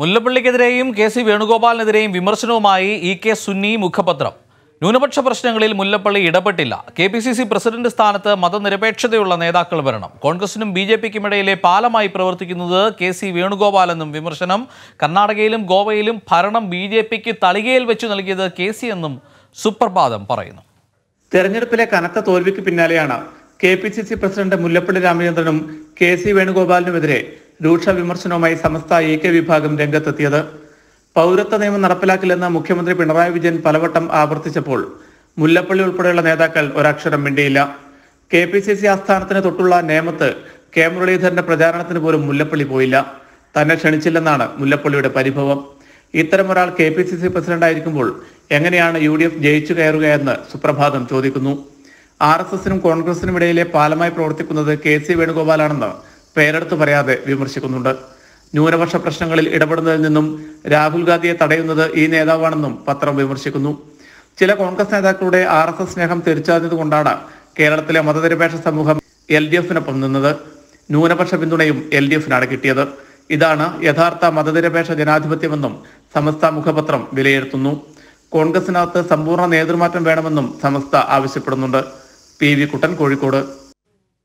മുല്ലപ്പള്ളിക്കെതിരെയും K C വേണുഗോപാലിനെതിരെയും വിമർശനവുമായി E K Sunni മുഖപത്രം ന്യൂനപക്ഷ പ്രശ്നങ്ങളിൽ മുല്ലപ്പള്ളി ഇടപെട്ടില്ല K P C C president സ്ഥാനത്ത് മതനിരപേക്ഷതയുള്ള നേതാക്കൾ വരണം കോൺഗ്രസിനും ബി ജെ പിക്കുമിടയിലെ ഇടയിലെ പാലമായി പ്രവർത്തിക്കുന്നത് കെ സി വേണുഗോപാൽ എന്നും വിമർശനം കർണാടകയിലും ഗോവയിലും ഭരണം ബി ജെ പിക്ക് തളികയിൽ വെച്ചു നൽകിയത് കെ സി എന്നും സുപ്രഭാതം പറയുന്നു തെരഞ്ഞെടുപ്പിലെ കനത്ത തോൽവിക്ക് പിന്നാലെയാണ് K P C C president Mullappally രാമചന്ദ്രനും കെ സി വേണുഗോപാലിനുമെതിരെ രൂക്ഷ വിമർശനവുമായി സമസ്ത എ കെ വിഭാഗം രംഗത്തെത്തിയത് പൗരത്വ നിയമം നടപ്പിലാക്കില്ലെന്ന് മുഖ്യമന്ത്രി പിണറായി വിജയൻ പലവട്ടം ആവർത്തിച്ചപ്പോൾ മുല്ലപ്പള്ളി ഉൾപ്പെടെയുള്ള നേതാക്കൾ ഒരക്ഷരം മിണ്ടിയില്ല കെ പി സി സി ആസ്ഥാനത്തിന് തൊട്ടുള്ള നേമത്ത് കെ മുരളീധരന്റെ പ്രചാരണത്തിന് പോലും മുല്ലപ്പള്ളി പോയില്ല തന്നെ ക്ഷണിച്ചില്ലെന്നാണ് മുല്ലപ്പള്ളിയുടെ പരിഭവം ഇത്തരമൊരാൾ കെ പി സി സി പ്രസിഡന്റായിരിക്കുമ്പോൾ എങ്ങനെയാണ് യു ഡി എഫ് ജയിച്ചു കയറുകയെന്ന് സുപ്രഭാതം ചോദിക്കുന്നു ആർ എസ് എസിനും കോൺഗ്രസിനും ഇടയിലെ പാലമായി പ്രവർത്തിക്കുന്നത് കെ സി വേണുഗോപാലാണെന്ന് പേരെടുത്ത് പറയാതെ വിമർശിക്കുന്നുണ്ട് ന്യൂനപക്ഷ പ്രശ്നങ്ങളിൽ ഇടപെടുന്നതിൽ നിന്നും രാഹുൽ ഗാന്ധിയെ തടയുന്നത് ഈ നേതാവാണെന്നും പത്രം വിമർശിക്കുന്നു ചില കോൺഗ്രസ് നേതാക്കളുടെ ആർ എസ് എസ് സ്നേഹം തിരിച്ചറിഞ്ഞതുകൊണ്ടാണ് കേരളത്തിലെ മതനിരപേക്ഷ സമൂഹം എൽ ഡി എഫിനൊപ്പം നിന്നത് ന്യൂനപക്ഷ പിന്തുണയും എൽ ഡി എഫിനാണ് കിട്ടിയത് ഇതാണ് യഥാർത്ഥ മതനിരപേക്ഷ ജനാധിപത്യമെന്നും സമസ്ത മുഖപത്രം വിലയിരുത്തുന്നു കോൺഗ്രസിനകത്ത് സമ്പൂർണ്ണ നേതൃമാറ്റം വേണമെന്നും സമസ്ത ആവശ്യപ്പെടുന്നുണ്ട് പി വി കുട്ടൻ കോഴിക്കോട്